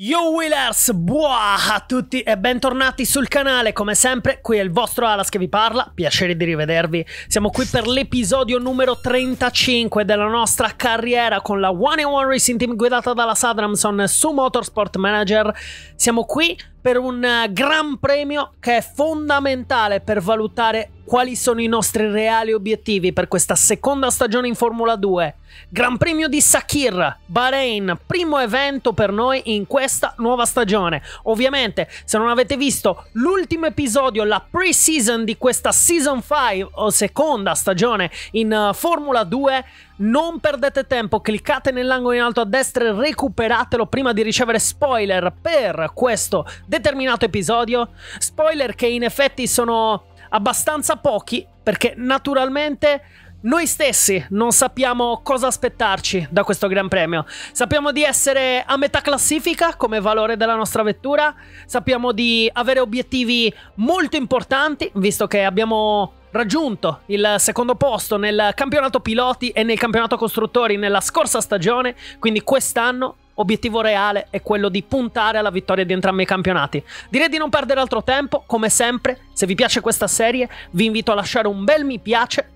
Yo Wheelers, buah a tutti e bentornati sul canale, come sempre qui è il vostro Alas che vi parla, piacere di rivedervi, siamo qui per l'episodio numero 35 della nostra carriera con la One and One Racing Team guidata dalla Sadramson su Motorsport Manager, siamo qui per un eh, gran premio che è fondamentale per valutare quali sono i nostri reali obiettivi per questa seconda stagione in Formula 2. Gran Premio di Sakir, Bahrain, primo evento per noi in questa nuova stagione. Ovviamente, se non avete visto l'ultimo episodio, la pre-season di questa Season 5 o seconda stagione in eh, Formula 2, non perdete tempo, cliccate nell'angolo in alto a destra e recuperatelo prima di ricevere spoiler per questo determinato episodio. Spoiler che in effetti sono abbastanza pochi perché naturalmente noi stessi non sappiamo cosa aspettarci da questo Gran Premio. Sappiamo di essere a metà classifica come valore della nostra vettura, sappiamo di avere obiettivi molto importanti, visto che abbiamo raggiunto il secondo posto nel campionato piloti e nel campionato costruttori nella scorsa stagione, quindi quest'anno obiettivo reale è quello di puntare alla vittoria di entrambi i campionati. Direi di non perdere altro tempo, come sempre, se vi piace questa serie vi invito a lasciare un bel mi piace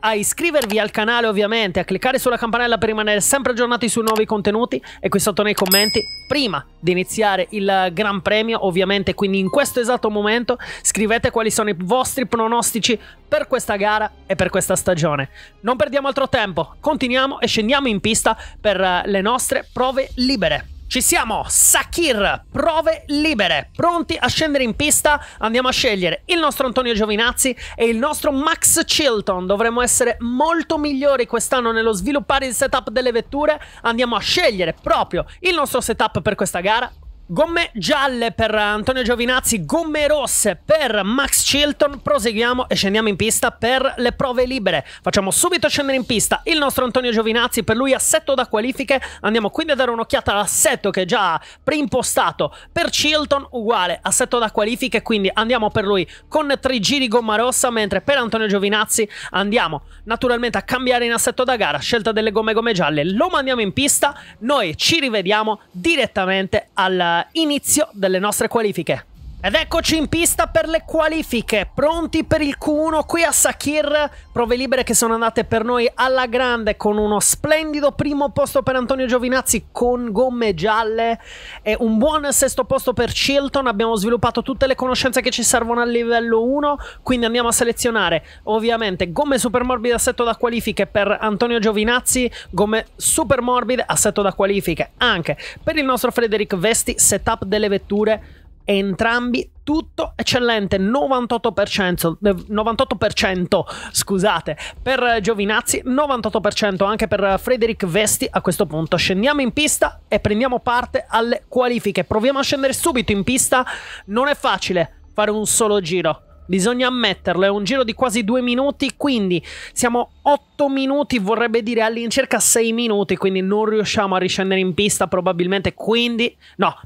a iscrivervi al canale ovviamente, a cliccare sulla campanella per rimanere sempre aggiornati sui nuovi contenuti e qui sotto nei commenti prima di iniziare il Gran Premio ovviamente, quindi in questo esatto momento scrivete quali sono i vostri pronostici per questa gara e per questa stagione. Non perdiamo altro tempo, continuiamo e scendiamo in pista per le nostre prove libere. Ci siamo, Sakir, prove libere, pronti a scendere in pista, andiamo a scegliere il nostro Antonio Giovinazzi e il nostro Max Chilton, dovremmo essere molto migliori quest'anno nello sviluppare il setup delle vetture, andiamo a scegliere proprio il nostro setup per questa gara, Gomme gialle per Antonio Giovinazzi, gomme rosse per Max Chilton. Proseguiamo e scendiamo in pista per le prove libere. Facciamo subito scendere in pista il nostro Antonio Giovinazzi, per lui assetto da qualifiche. Andiamo quindi a dare un'occhiata all'assetto che è già preimpostato per Chilton, uguale assetto da qualifiche, quindi andiamo per lui con tre giri gomma rossa, mentre per Antonio Giovinazzi andiamo naturalmente a cambiare in assetto da gara, scelta delle gomme gomme gialle. Lo mandiamo in pista, noi ci rivediamo direttamente al inizio delle nostre qualifiche. Ed eccoci in pista per le qualifiche, pronti per il Q1 qui a Sakir, prove libere che sono andate per noi alla grande con uno splendido primo posto per Antonio Giovinazzi con gomme gialle e un buon sesto posto per Chilton, abbiamo sviluppato tutte le conoscenze che ci servono al livello 1, quindi andiamo a selezionare ovviamente gomme super morbide assetto da qualifiche per Antonio Giovinazzi, gomme super morbide assetto da qualifiche anche per il nostro Frederick Vesti, setup delle vetture entrambi tutto eccellente 98%, 98% scusate per Giovinazzi 98% anche per Frederick Vesti a questo punto scendiamo in pista e prendiamo parte alle qualifiche proviamo a scendere subito in pista non è facile fare un solo giro Bisogna ammetterlo, è un giro di quasi due minuti, quindi siamo 8 minuti, vorrebbe dire all'incirca 6 minuti, quindi non riusciamo a riscendere in pista probabilmente, quindi no,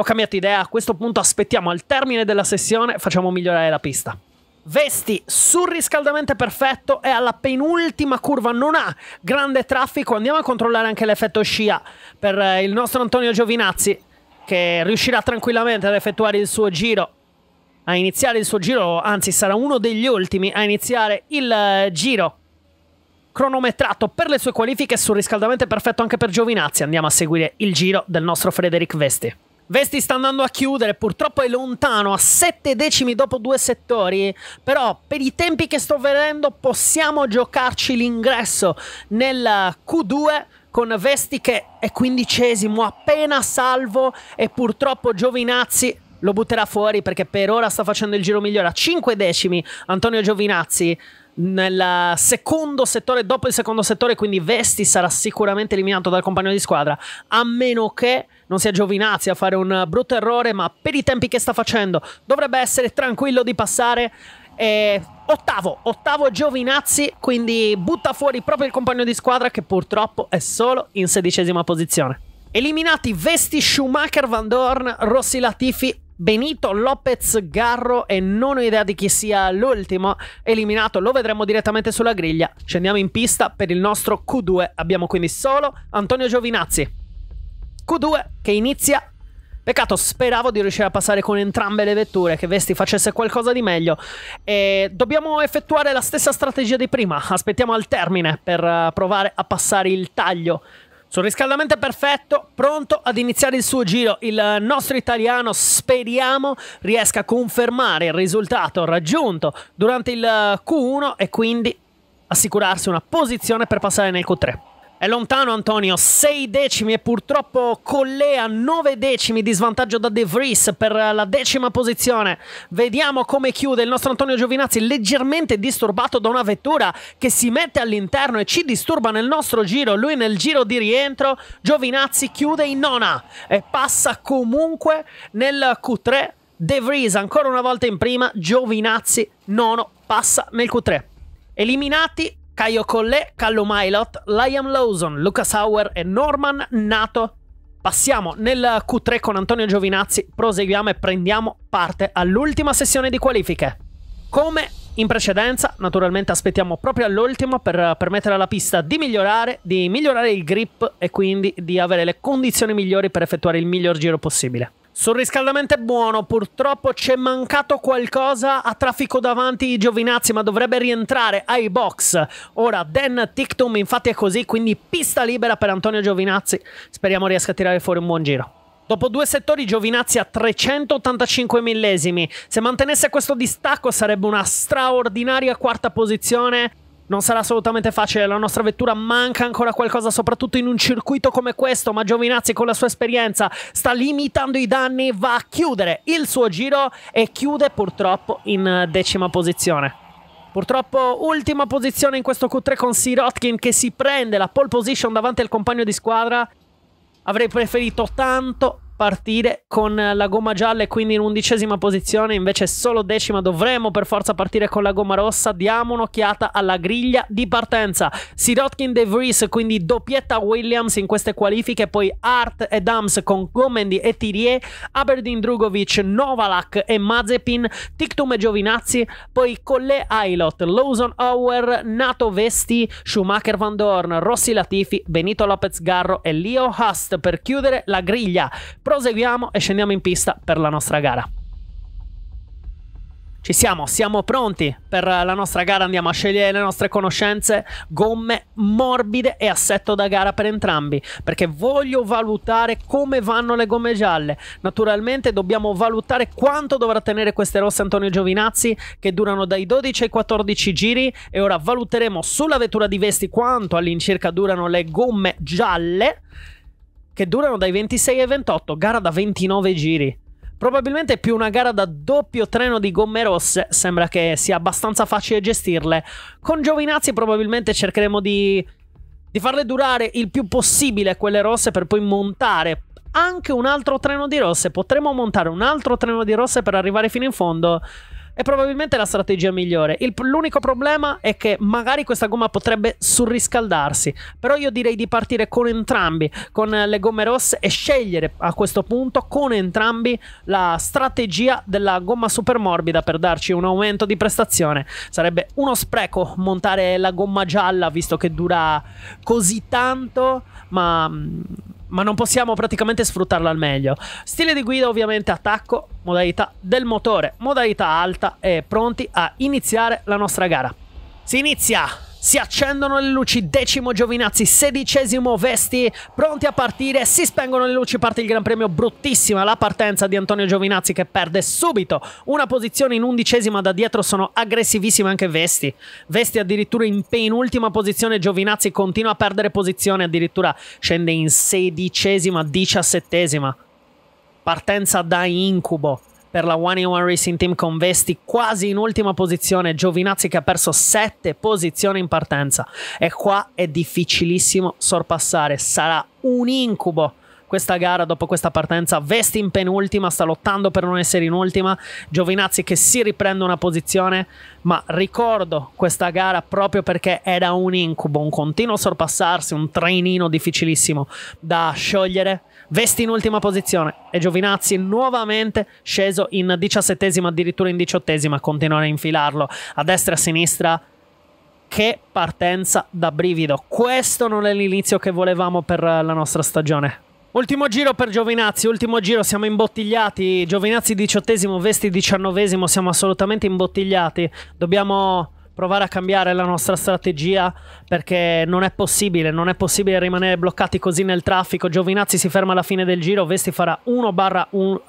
ho cambiato idea, a questo punto aspettiamo al termine della sessione, facciamo migliorare la pista. Vesti surriscaldamente perfetto e alla penultima curva non ha grande traffico. Andiamo a controllare anche l'effetto scia per eh, il nostro Antonio Giovinazzi che riuscirà tranquillamente ad effettuare il suo giro. A iniziare il suo giro, anzi sarà uno degli ultimi a iniziare il eh, giro cronometrato per le sue qualifiche surriscaldamente perfetto anche per Giovinazzi. Andiamo a seguire il giro del nostro Frederic Vesti. Vesti sta andando a chiudere, purtroppo è lontano, a sette decimi dopo due settori, però per i tempi che sto vedendo possiamo giocarci l'ingresso nel Q2 con Vesti che è quindicesimo, appena salvo e purtroppo Giovinazzi lo butterà fuori perché per ora sta facendo il giro migliore a cinque decimi Antonio Giovinazzi nel secondo settore dopo il secondo settore quindi Vesti sarà sicuramente eliminato dal compagno di squadra a meno che non sia Giovinazzi a fare un brutto errore, ma per i tempi che sta facendo dovrebbe essere tranquillo di passare. E ottavo, ottavo Giovinazzi, quindi butta fuori proprio il compagno di squadra che purtroppo è solo in sedicesima posizione. Eliminati Vesti, Schumacher, Van Dorn, Rossi Latifi, Benito Lopez Garro e non ho idea di chi sia l'ultimo eliminato, lo vedremo direttamente sulla griglia. Scendiamo in pista per il nostro Q2, abbiamo quindi solo Antonio Giovinazzi, Q2 che inizia Peccato, speravo di riuscire a passare con entrambe le vetture, che Vesti facesse qualcosa di meglio. E dobbiamo effettuare la stessa strategia di prima. Aspettiamo al termine per eh, provare a passare il taglio. Surriscaldamento perfetto, pronto ad iniziare il suo giro. Il eh, nostro italiano speriamo riesca a confermare il risultato raggiunto durante il eh, Q1 e quindi assicurarsi una posizione per passare nel Q3. È lontano Antonio, 6 decimi e purtroppo Collea 9 decimi di svantaggio da De Vries per la decima posizione. Vediamo come chiude il nostro Antonio Giovinazzi, leggermente disturbato da una vettura che si mette all'interno e ci disturba nel nostro giro. Lui nel giro di rientro, Giovinazzi chiude in nona e passa comunque nel Q3. De Vries ancora una volta in prima, Giovinazzi nono passa nel Q3. Eliminati Caio Collè, Callum Milot, Liam Lawson, Lucas Hauer e Norman Nato. Passiamo nel Q3 con Antonio Giovinazzi, proseguiamo e prendiamo parte all'ultima sessione di qualifiche. Come in precedenza, naturalmente aspettiamo proprio all'ultimo per permettere alla pista di migliorare, di migliorare il grip e quindi di avere le condizioni migliori per effettuare il miglior giro possibile. Surriscaldamento è buono, purtroppo c'è mancato qualcosa a traffico davanti i Giovinazzi, ma dovrebbe rientrare ai box. Ora Dan Tictum infatti è così, quindi pista libera per Antonio Giovinazzi. Speriamo riesca a tirare fuori un buon giro. Dopo due settori Giovinazzi a 385 millesimi. Se mantenesse questo distacco sarebbe una straordinaria quarta posizione non sarà assolutamente facile, la nostra vettura manca ancora qualcosa, soprattutto in un circuito come questo, ma Giovinazzi con la sua esperienza sta limitando i danni, va a chiudere il suo giro e chiude purtroppo in decima posizione. Purtroppo ultima posizione in questo Q3 con Sirotkin che si prende la pole position davanti al compagno di squadra. Avrei preferito tanto, partire con la gomma gialla e quindi in undicesima posizione, invece solo decima dovremo per forza partire con la gomma rossa, diamo un'occhiata alla griglia di partenza. Sirotkin De Vries, quindi doppietta Williams in queste qualifiche, poi Art e Dams con Gomendi e Thirier, Aberdeen Drugovic, Novalak e Mazepin, Tictum e Giovinazzi, poi Collè Ailot, Lawson Hauer, Nato Vesti, Schumacher Van Dorn, Rossi Latifi, Benito Lopez Garro e Leo Hust per chiudere la griglia proseguiamo e scendiamo in pista per la nostra gara. Ci siamo, siamo pronti per la nostra gara, andiamo a scegliere le nostre conoscenze, gomme morbide e assetto da gara per entrambi, perché voglio valutare come vanno le gomme gialle. Naturalmente dobbiamo valutare quanto dovrà tenere queste rosse Antonio Giovinazzi che durano dai 12 ai 14 giri e ora valuteremo sulla vettura di Vesti quanto all'incirca durano le gomme gialle che durano dai 26 ai 28, gara da 29 giri. Probabilmente più una gara da doppio treno di gomme rosse, sembra che sia abbastanza facile gestirle. Con Giovinazzi probabilmente cercheremo di, di farle durare il più possibile quelle rosse per poi montare anche un altro treno di rosse. Potremmo montare un altro treno di rosse per arrivare fino in fondo è probabilmente la strategia migliore. Il, l'unico problema è che magari questa gomma potrebbe surriscaldarsi, però io direi di partire con entrambi, con le gomme rosse e scegliere a questo punto con entrambi la strategia della gomma super morbida per darci un aumento di prestazione. Sarebbe uno spreco montare la gomma gialla visto che dura così tanto, ma mm, ma non possiamo praticamente sfruttarlo al meglio. Stile di guida ovviamente attacco, modalità del motore, modalità alta e pronti a iniziare la nostra gara. Si inizia! Si accendono le luci, decimo Giovinazzi, sedicesimo Vesti, pronti a partire, si spengono le luci, parte il Gran Premio, bruttissima la partenza di Antonio Giovinazzi che perde subito una posizione in undicesima, da dietro sono aggressivissime anche Vesti, Vesti addirittura in penultima posizione, Giovinazzi continua a perdere posizione, addirittura scende in sedicesima, diciassettesima, partenza da incubo, per la One in One Racing Team con Vesti quasi in ultima posizione, Giovinazzi che ha perso 7 posizioni in partenza e qua è difficilissimo sorpassare, sarà un incubo questa gara dopo questa partenza. Vesti in penultima, sta lottando per non essere in ultima. Giovinazzi che si riprende una posizione, ma ricordo questa gara proprio perché era un incubo, un continuo sorpassarsi, un trainino difficilissimo da sciogliere. Vesti in ultima posizione e Giovinazzi nuovamente sceso in diciassettesima, addirittura in diciottesima, continuano a infilarlo a destra e a sinistra. Che partenza da brivido. Questo non è l'inizio che volevamo per la nostra stagione. Ultimo giro per Giovinazzi, ultimo giro, siamo imbottigliati. Giovinazzi diciottesimo, Vesti diciannovesimo, siamo assolutamente imbottigliati. Dobbiamo provare a cambiare la nostra strategia perché non è possibile, non è possibile rimanere bloccati così nel traffico. Giovinazzi si ferma alla fine del giro, Vesti farà 1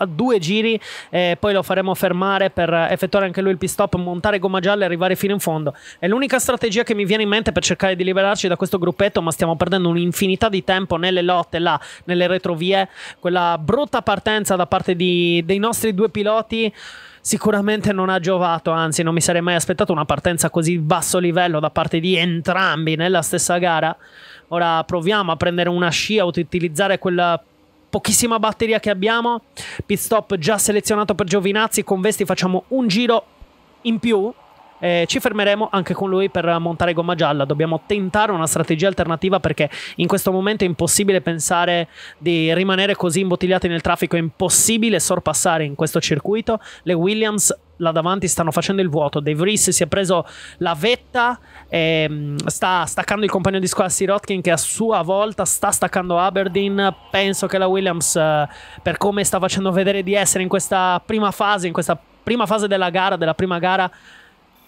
due giri e poi lo faremo fermare per effettuare anche lui il pit stop, montare gomma gialla e arrivare fino in fondo. È l'unica strategia che mi viene in mente per cercare di liberarci da questo gruppetto, ma stiamo perdendo un'infinità di tempo nelle lotte là, nelle retrovie. Quella brutta partenza da parte di, dei nostri due piloti sicuramente non ha giovato, anzi non mi sarei mai aspettato una partenza così basso livello da parte di entrambi nella stessa gara. Ora proviamo a prendere una scia, utilizzare quella pochissima batteria che abbiamo. Pit stop già selezionato per Giovinazzi, con Vesti facciamo un giro in più eh, ci fermeremo anche con lui per montare gomma gialla. Dobbiamo tentare una strategia alternativa perché in questo momento è impossibile pensare di rimanere così imbottigliati nel traffico. È impossibile sorpassare in questo circuito. Le Williams là davanti stanno facendo il vuoto. De Vries si è preso la vetta, ehm, sta staccando il compagno di squadra Sirotkin che a sua volta sta staccando Aberdeen. Penso che la Williams, eh, per come sta facendo vedere di essere in questa prima fase, in questa prima fase della gara, della prima gara,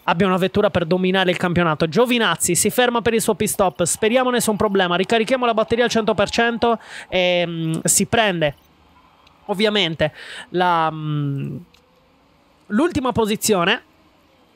abbia una vettura per dominare il campionato. Giovinazzi si ferma per il suo pit stop, speriamo nessun problema, ricarichiamo la batteria al 100% e mh, mm, si prende ovviamente la, mh, mm, l'ultima posizione,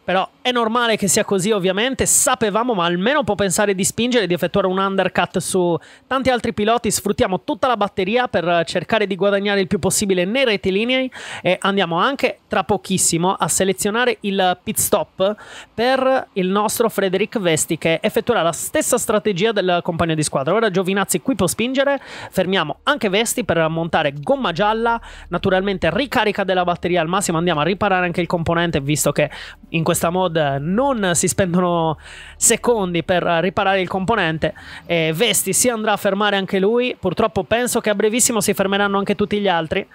però è normale che sia così, ovviamente. Sapevamo, ma almeno può pensare di spingere e di effettuare un undercut su tanti altri piloti. Sfruttiamo tutta la batteria per cercare di guadagnare il più possibile nei rettilinei. E andiamo anche tra pochissimo a selezionare il pit stop per il nostro Frederick Vesti, che effettuerà la stessa strategia del compagno di squadra. Ora Giovinazzi qui può spingere. Fermiamo anche Vesti per montare gomma gialla. Naturalmente, ricarica della batteria al massimo. Andiamo a riparare anche il componente, visto che in questa mod non si spendono secondi per riparare il componente e Vesti si andrà a fermare anche lui purtroppo penso che a brevissimo si fermeranno anche tutti gli altri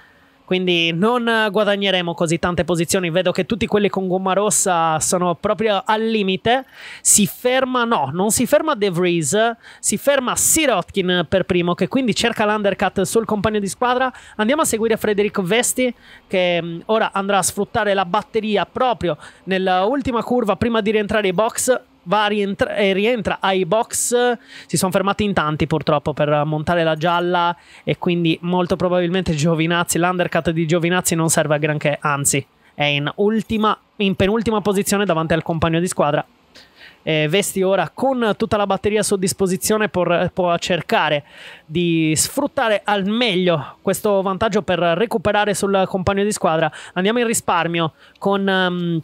quindi non guadagneremo così tante posizioni. Vedo che tutti quelli con gomma rossa sono proprio al limite. Si ferma, no, non si ferma De Vries, si ferma Sirotkin per primo, che quindi cerca l'undercut sul compagno di squadra. Andiamo a seguire Federico Vesti, che mm, ora andrà a sfruttare la batteria proprio nell'ultima curva prima di rientrare ai box va, rientra, eh, rientra ai box. Si sono fermati in tanti purtroppo per montare la gialla e quindi molto probabilmente Giovinazzi, l'undercut di Giovinazzi non serve a granché, anzi è in, ultima, in penultima posizione davanti al compagno di squadra. Eh, Vesti ora con tutta la batteria a sua disposizione por, può cercare di sfruttare al meglio questo vantaggio per recuperare sul compagno di squadra. Andiamo in risparmio con... Um,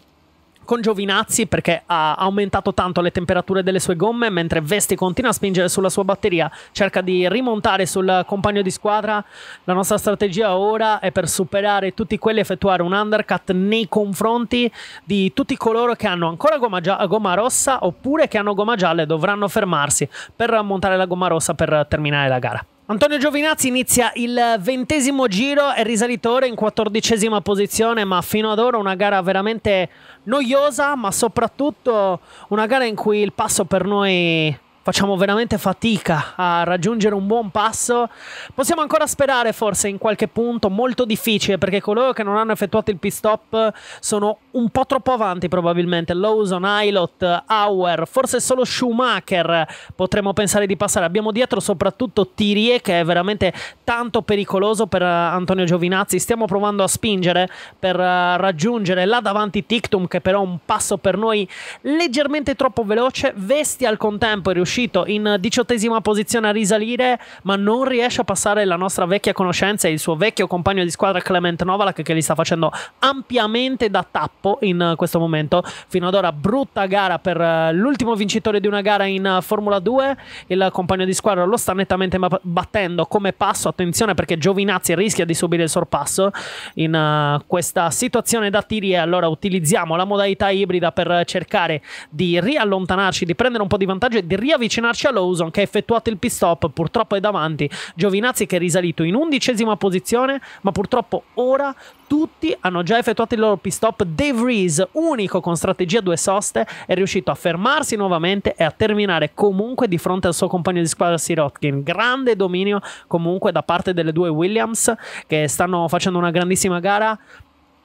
con Giovinazzi perché ha aumentato tanto le temperature delle sue gomme, mentre Vesti continua a spingere sulla sua batteria, cerca di rimontare sul compagno di squadra. La nostra strategia ora è per superare tutti quelli e effettuare un undercut nei confronti di tutti coloro che hanno ancora gomma, gomma rossa oppure che hanno gomma gialla e dovranno fermarsi per montare la gomma rossa per terminare la gara. Antonio Giovinazzi inizia il ventesimo giro, è risalito ora in quattordicesima posizione, ma fino ad ora una gara veramente noiosa, ma soprattutto una gara in cui il passo per noi facciamo veramente fatica a raggiungere un buon passo. Possiamo ancora sperare forse in qualche punto molto difficile perché coloro che non hanno effettuato il pit stop sono un po' troppo avanti probabilmente. Lawson, Ailot, Auer, forse solo Schumacher potremmo pensare di passare. Abbiamo dietro soprattutto Tirie che è veramente tanto pericoloso per eh, Antonio Giovinazzi. Stiamo provando a spingere per eh, raggiungere là davanti Tictum che però è un passo per noi leggermente troppo veloce. Vesti al contempo è riuscito in diciottesima posizione a risalire ma non riesce a passare la nostra vecchia conoscenza e il suo vecchio compagno di squadra Clement Novalak che li sta facendo ampiamente da tappo capo in eh, questo momento. Fino ad ora brutta gara per eh, l'ultimo vincitore di una gara in eh, Formula 2. Il compagno di squadra lo sta nettamente battendo come passo. Attenzione perché Giovinazzi rischia di subire il sorpasso in questa situazione da tiri. E allora utilizziamo la modalità ibrida per cercare di riallontanarci, di prendere un po' di vantaggio e di riavvicinarci a Lawson che ha effettuato il pit stop. Purtroppo è davanti Giovinazzi che è risalito in undicesima posizione, ma purtroppo ora tutti hanno già effettuato il loro pit stop. De- Dave unico con strategia due soste, è riuscito a fermarsi nuovamente e a terminare comunque di fronte al suo compagno di squadra Sirotkin. Grande dominio comunque da parte delle due Williams che stanno facendo una grandissima gara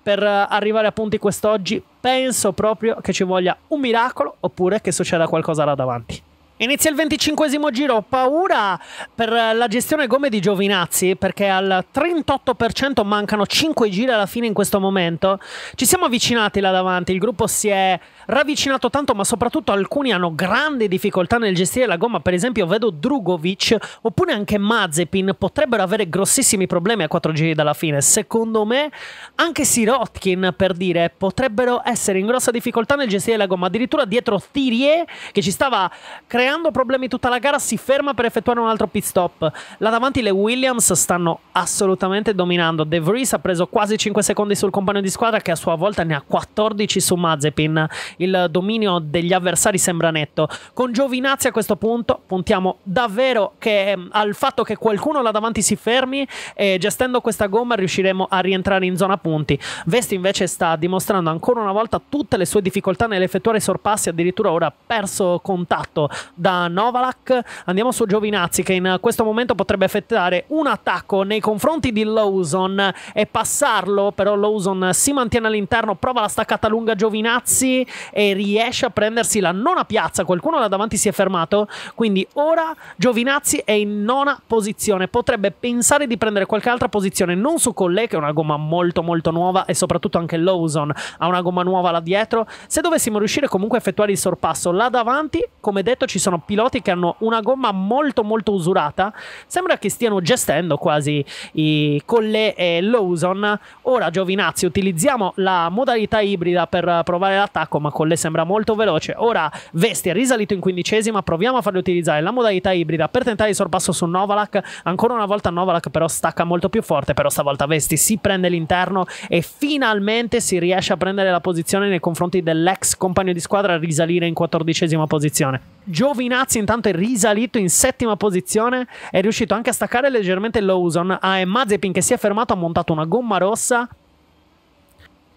per eh, arrivare a punti quest'oggi penso proprio che ci voglia un miracolo oppure che succeda qualcosa là davanti. Inizia il venticinquesimo giro, paura per la gestione gomme di Giovinazzi perché al 38% mancano 5 giri alla fine in questo momento. Ci siamo avvicinati là davanti, il gruppo si è ravvicinato tanto ma soprattutto alcuni hanno grandi difficoltà nel gestire la gomma, per esempio vedo Drugovic oppure anche Mazepin potrebbero avere grossissimi problemi a 4 giri dalla fine. Secondo me anche Sirotkin per dire potrebbero essere in grossa difficoltà nel gestire la gomma, addirittura dietro Thirie che ci stava creando creando problemi tutta la gara, si ferma per effettuare un altro pit stop. Là davanti le Williams stanno assolutamente dominando. De Vries ha preso quasi 5 secondi sul compagno di squadra che a sua volta ne ha 14 su Mazepin. Il dominio degli avversari sembra netto. Con Giovinazzi a questo punto puntiamo davvero che, ehm, al fatto che qualcuno là davanti si fermi e gestendo questa gomma riusciremo a rientrare in zona punti. Vesti invece sta dimostrando ancora una volta tutte le sue difficoltà nell'effettuare i sorpassi, addirittura ora ha perso contatto da Novalak. Andiamo su Giovinazzi che in questo momento potrebbe effettuare un attacco nei confronti di Lawson e passarlo, però Lawson si mantiene all'interno, prova la staccata lunga Giovinazzi e riesce a prendersi la nona piazza. Qualcuno là davanti si è fermato, quindi ora Giovinazzi è in nona posizione. Potrebbe pensare di prendere qualche altra posizione, non su Collet che è una gomma molto molto nuova e soprattutto anche Lawson ha una gomma nuova là dietro. Se dovessimo riuscire comunque a effettuare il sorpasso là davanti, come detto ci sono piloti che hanno una gomma molto molto usurata. Sembra che stiano gestendo quasi i, con le eh, Lawson. Ora Giovinazzi utilizziamo la modalità ibrida per provare l'attacco, ma con le sembra molto veloce. Ora Vesti è risalito in quindicesima, proviamo a farli utilizzare la modalità ibrida per tentare il sorpasso su Novalak. Ancora una volta Novalak però stacca molto più forte, però stavolta Vesti si prende l'interno e finalmente si riesce a prendere la posizione nei confronti dell'ex compagno di squadra a risalire in quattordicesima posizione. Giovinazzi Giovinazzi intanto è risalito in settima posizione, è riuscito anche a staccare leggermente Lawson, ah, è Mazepin che si è fermato, ha montato una gomma rossa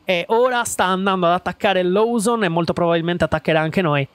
e ora sta andando ad attaccare Lawson e molto probabilmente attaccherà anche noi.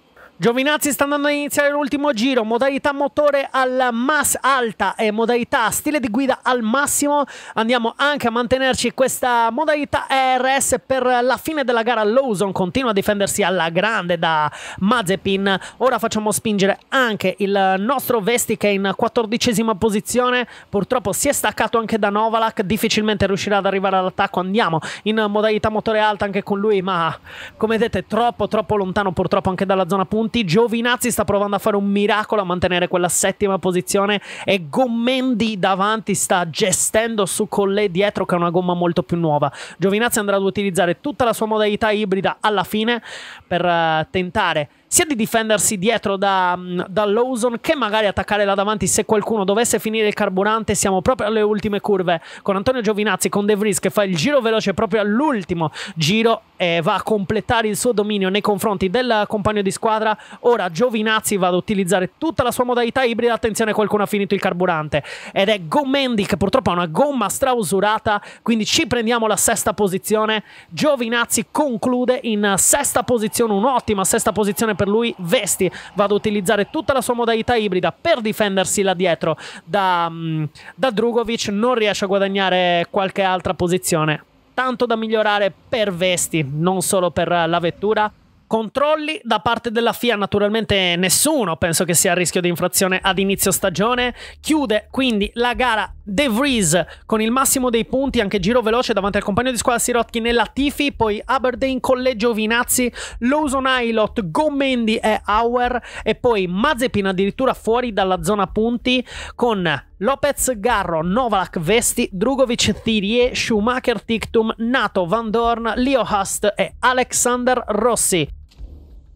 Giovinazzi sta andando a iniziare l'ultimo giro, modalità motore alla mass alta e modalità stile di guida al massimo. Andiamo anche a mantenerci questa modalità ERS per la fine della gara. Lawson continua a difendersi alla grande da Mazepin. Ora facciamo spingere anche il nostro Vesti che è in quattordicesima posizione. Purtroppo si è staccato anche da Novalak, difficilmente riuscirà ad arrivare all'attacco. Andiamo in modalità motore alta anche con lui, ma come vedete troppo troppo lontano purtroppo anche dalla zona punta punti. Giovinazzi sta provando a fare un miracolo a mantenere quella settima posizione. E Gommendi davanti sta gestendo su Collet dietro, che è una gomma molto più nuova. Giovinazzi andrà ad utilizzare tutta la sua modalità ibrida alla fine per uh, tentare sia di difendersi dietro da, mm, da Lawson che magari attaccare là davanti se qualcuno dovesse finire il carburante. Siamo proprio alle ultime curve con Antonio Giovinazzi, con De Vries che fa il giro veloce proprio all'ultimo giro e va a completare il suo dominio nei confronti del compagno di squadra. Ora Giovinazzi va ad utilizzare tutta la sua modalità ibrida. Attenzione, qualcuno ha finito il carburante ed è Gomendi che purtroppo ha una gomma strausurata, quindi ci prendiamo la sesta posizione. Giovinazzi conclude in sesta posizione, un'ottima sesta posizione per lui Vesti va ad utilizzare tutta la sua modalità ibrida per difendersi là dietro da, mm, da Drugovic, non riesce a guadagnare qualche altra posizione. Tanto da migliorare per Vesti, non solo per la vettura, controlli da parte della FIA naturalmente nessuno, penso che sia a rischio di infrazione ad inizio stagione, chiude quindi la gara De Vries con il massimo dei punti, anche giro veloce davanti al compagno di squadra Sirotkin nella Latifi, poi Aberdeen, Collegio Vinazzi, Lawson Ailot, Gomendi e Auer e poi Mazepin addirittura fuori dalla zona punti con Lopez, Garro, Novak, Vesti, Drugovic, Thirie, Schumacher, Tictum, Nato, Van Dorn, Leo Hust e Alexander Rossi.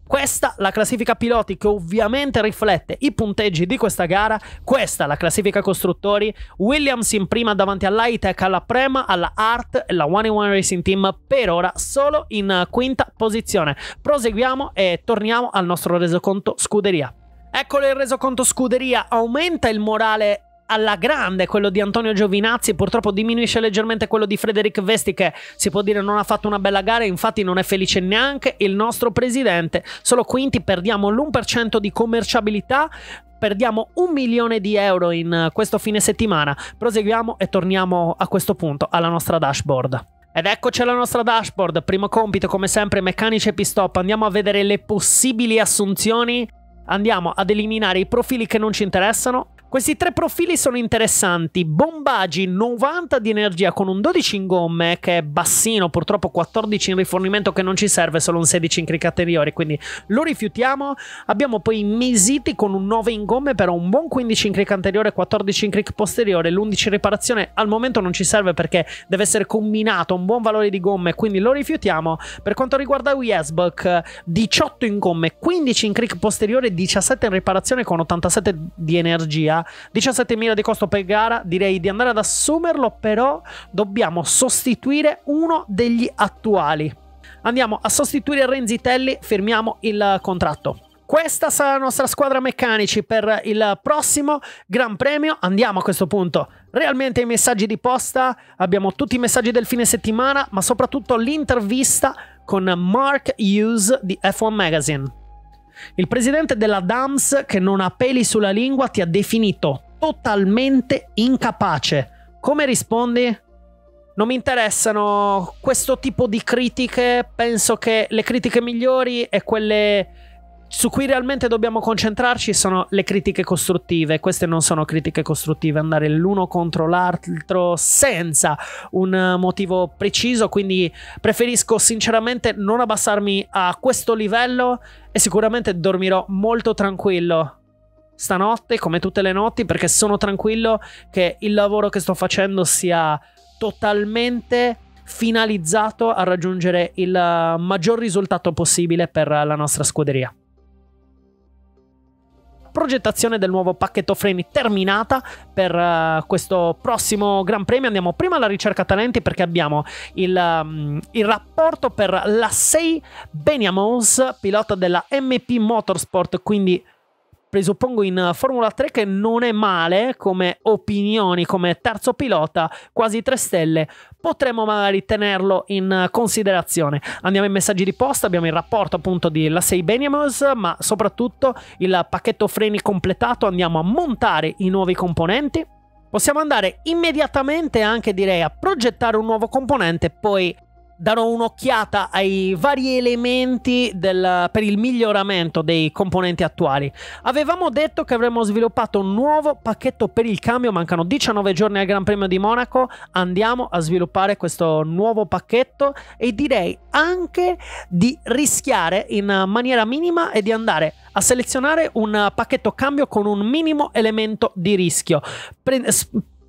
Questa la classifica piloti che ovviamente riflette i punteggi di questa gara, questa la classifica costruttori, Williams in prima davanti all'Hightech, alla Prema, alla Art e la One in One Racing Team per ora solo in eh, quinta posizione. Proseguiamo e torniamo al nostro resoconto scuderia. Eccolo il resoconto scuderia, aumenta il morale alla grande quello di Antonio Giovinazzi, purtroppo diminuisce leggermente quello di Frederic Vesti che si può dire non ha fatto una bella gara, infatti non è felice neanche il nostro presidente, solo quinti perdiamo l'1% di commerciabilità, perdiamo un milione di euro in eh, questo fine settimana, proseguiamo e torniamo a questo punto alla nostra dashboard. Ed eccoci alla nostra dashboard, primo compito come sempre meccanici e pistop, andiamo a vedere le possibili assunzioni, andiamo ad eliminare i profili che non ci interessano, questi tre profili sono interessanti. Bombagi 90 di energia con un 12 in gomme, che è bassino, purtroppo 14 in rifornimento che non ci serve, solo un 16 in cricateriori, quindi lo rifiutiamo. Abbiamo poi Misiti con un 9 in gomme, però un buon 15 in cric anteriore, 14 in cric posteriore, l'11 in riparazione al momento non ci serve perché deve essere combinato un buon valore di gomme, quindi lo rifiutiamo. Per quanto riguarda Wiesbuck, 18 in gomme, 15 in cric posteriore, 17 in riparazione con 87 di energia 17.000 di costo per gara, direi di andare ad assumerlo, però dobbiamo sostituire uno degli attuali. Andiamo a sostituire Renzitelli, firmiamo il contratto. Questa sarà la nostra squadra meccanici per il prossimo Gran Premio. Andiamo a questo punto realmente ai messaggi di posta. Abbiamo tutti i messaggi del fine settimana, ma soprattutto l'intervista con Mark Hughes di F1 Magazine. Il presidente della DAMS, che non ha peli sulla lingua, ti ha definito totalmente incapace. Come rispondi? Non mi interessano questo tipo di critiche, penso che le critiche migliori e quelle su cui realmente dobbiamo concentrarci sono le critiche costruttive. Queste non sono critiche costruttive, andare l'uno contro l'altro senza un eh, motivo preciso, quindi preferisco sinceramente non abbassarmi a questo livello e sicuramente dormirò molto tranquillo stanotte, come tutte le notti, perché sono tranquillo che il lavoro che sto facendo sia totalmente finalizzato a raggiungere il eh, maggior risultato possibile per la nostra scuderia progettazione del nuovo pacchetto freni terminata per uh, questo prossimo Gran Premio. Andiamo prima alla ricerca talenti perché abbiamo il, um, il rapporto per la 6 Beniamons, pilota della MP Motorsport, quindi presuppongo in eh, Formula 3 che non è male come opinioni, come terzo pilota, quasi 3 stelle, potremmo magari tenerlo in eh, considerazione. Andiamo ai messaggi di posta, abbiamo il rapporto appunto di La 6 Benimos, ma soprattutto il pacchetto freni completato, andiamo a montare i nuovi componenti. Possiamo andare immediatamente anche direi a progettare un nuovo componente, poi darò un'occhiata ai vari elementi del, per il miglioramento dei componenti attuali. Avevamo detto che avremmo sviluppato un nuovo pacchetto per il cambio, mancano 19 giorni al Gran Premio di Monaco, andiamo a sviluppare questo nuovo pacchetto e direi anche di rischiare in maniera minima e di andare a selezionare un pacchetto cambio con un minimo elemento di rischio. Pre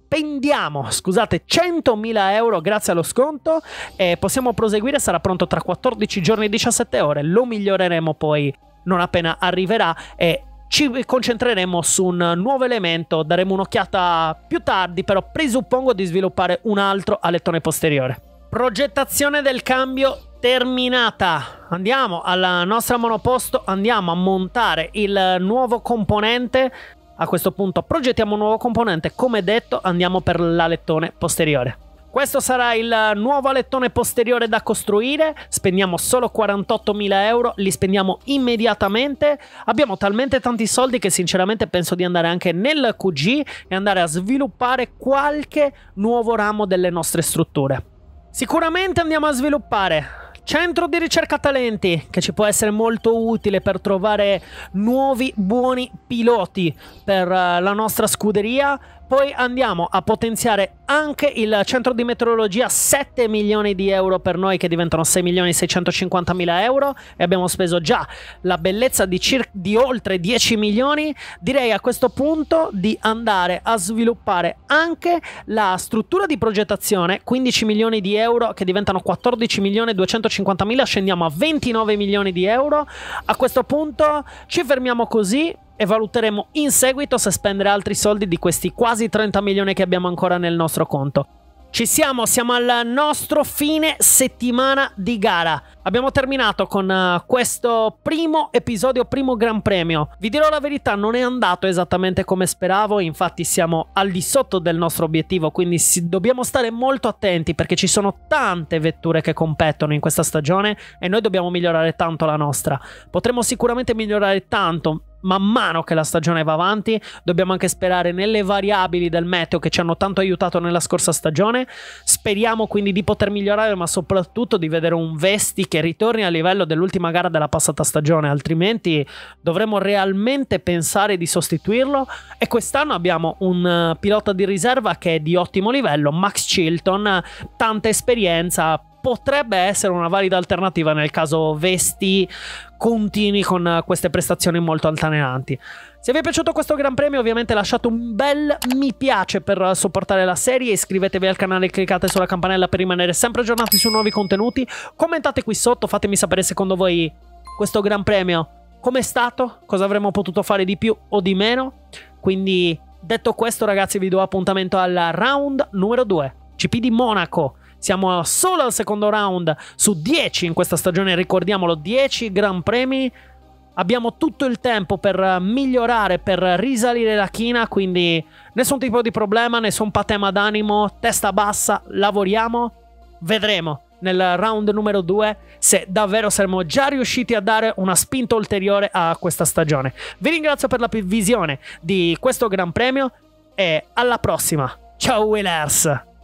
spendiamo, scusate, 100.000 euro grazie allo sconto e possiamo proseguire, sarà pronto tra 14 giorni e 17 ore, lo miglioreremo poi non appena arriverà e ci concentreremo su un nuovo elemento, daremo un'occhiata più tardi, però presuppongo di sviluppare un altro a posteriore. Progettazione del cambio terminata. Andiamo alla nostra monoposto, andiamo a montare il nuovo componente a questo punto progettiamo un nuovo componente, come detto andiamo per l'alettone posteriore. Questo sarà il nuovo alettone posteriore da costruire, spendiamo solo 48.000 euro, li spendiamo immediatamente, abbiamo talmente tanti soldi che sinceramente penso di andare anche nel QG e andare a sviluppare qualche nuovo ramo delle nostre strutture. Sicuramente andiamo a sviluppare centro di ricerca talenti che ci può essere molto utile per trovare nuovi buoni piloti per eh, la nostra scuderia poi andiamo a potenziare anche il centro di meteorologia, 7 milioni di euro per noi che diventano 6 milioni 650 mila euro e abbiamo speso già la bellezza di, di oltre 10 milioni. Direi a questo punto di andare a sviluppare anche la struttura di progettazione, 15 milioni di euro che diventano 14 milioni 250 mila, scendiamo a 29 milioni di euro. A questo punto ci fermiamo così e valuteremo in seguito se spendere altri soldi di questi quasi 30 milioni che abbiamo ancora nel nostro conto. Ci siamo, siamo al nostro fine settimana di gara. Abbiamo terminato con eh, questo primo episodio, primo Gran Premio. Vi dirò la verità, non è andato esattamente come speravo, infatti siamo al di sotto del nostro obiettivo, quindi si, dobbiamo stare molto attenti perché ci sono tante vetture che competono in questa stagione e noi dobbiamo migliorare tanto la nostra. Potremmo sicuramente migliorare tanto, man mano che la stagione va avanti, dobbiamo anche sperare nelle variabili del meteo che ci hanno tanto aiutato nella scorsa stagione. Speriamo quindi di poter migliorare, ma soprattutto di vedere un Vesti che che ritorni a livello dell'ultima gara della passata stagione, altrimenti dovremmo realmente pensare di sostituirlo. E quest'anno abbiamo un eh, pilota di riserva che è di ottimo livello, Max Chilton, tanta esperienza, potrebbe essere una valida alternativa nel caso Vesti continui con queste prestazioni molto altaneanti. Se vi è piaciuto questo gran premio ovviamente lasciate un bel mi piace per supportare la serie, iscrivetevi al canale e cliccate sulla campanella per rimanere sempre aggiornati su nuovi contenuti, commentate qui sotto, fatemi sapere secondo voi questo gran premio com'è stato, cosa avremmo potuto fare di più o di meno, quindi detto questo ragazzi vi do appuntamento al round numero 2, CP di Monaco. Siamo solo al secondo round su 10 in questa stagione, ricordiamolo, 10 gran premi Abbiamo tutto il tempo per migliorare, per risalire la china, quindi nessun tipo di problema, nessun patema d'animo, testa bassa, lavoriamo, vedremo nel round numero 2 se davvero saremo già riusciti a dare una spinta ulteriore a questa stagione. Vi ringrazio per la visione di questo Gran Premio e alla prossima. Ciao Willers!